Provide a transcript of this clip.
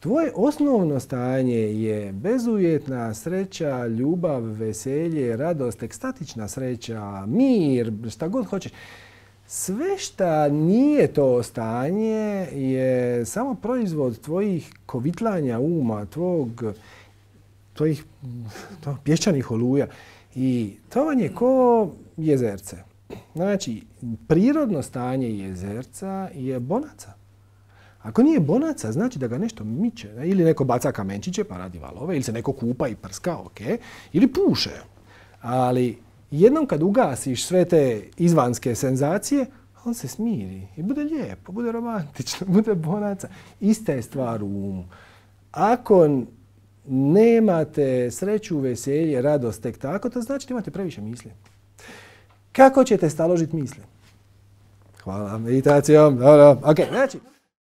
Tvoje osnovno stanje je bezuvjetna sreća, ljubav, veselje, radost, ekstatična sreća, mir, šta god hoćeš. Sve šta nije to stanje je samo proizvod tvojih kovitlanja uma, tvog, tvojih pješčanih oluja. I to vam je ko jezerce. Znači, prirodno stanje jezerca je bonaca. Ako nije bonaca, znači da ga nešto miče. Ili neko baca kamenčiće pa radi valove, ili se neko kupa i prska, ok, ili puše. Ali jednom kad ugasiš sve te izvanske senzacije, on se smiri i bude lijepo, bude romantično, bude bonaca. Ista je stvar u umu. Ako nemate sreću, veselje, radost, tek tako, to znači da imate previše misli. Kako ćete staložiti misli? Hvala meditacijom. ok, znači...